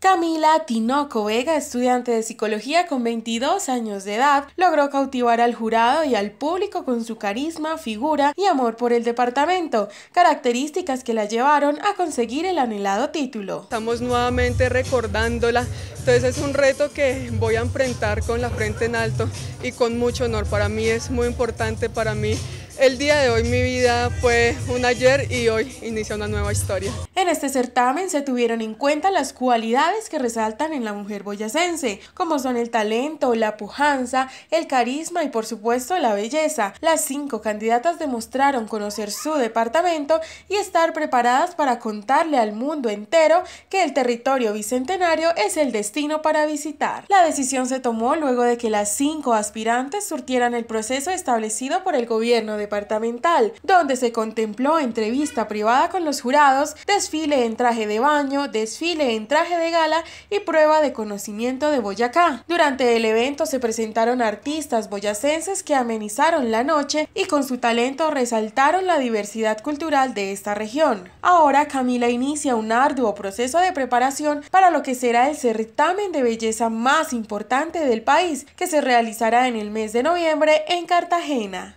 Camila Tinoco Vega, estudiante de psicología con 22 años de edad, logró cautivar al jurado y al público con su carisma, figura y amor por el departamento, características que la llevaron a conseguir el anhelado título. Estamos nuevamente recordándola, entonces es un reto que voy a enfrentar con la frente en alto y con mucho honor. Para mí es muy importante, para mí el día de hoy mi vida fue un ayer y hoy inicia una nueva historia. En este certamen se tuvieron en cuenta las cualidades que resaltan en la mujer boyacense, como son el talento, la pujanza, el carisma y por supuesto la belleza. Las cinco candidatas demostraron conocer su departamento y estar preparadas para contarle al mundo entero que el territorio bicentenario es el destino para visitar. La decisión se tomó luego de que las cinco aspirantes surtieran el proceso establecido por el gobierno de departamental, donde se contempló entrevista privada con los jurados, desfile en traje de baño, desfile en traje de gala y prueba de conocimiento de Boyacá. Durante el evento se presentaron artistas boyacenses que amenizaron la noche y con su talento resaltaron la diversidad cultural de esta región. Ahora Camila inicia un arduo proceso de preparación para lo que será el certamen de belleza más importante del país, que se realizará en el mes de noviembre en Cartagena.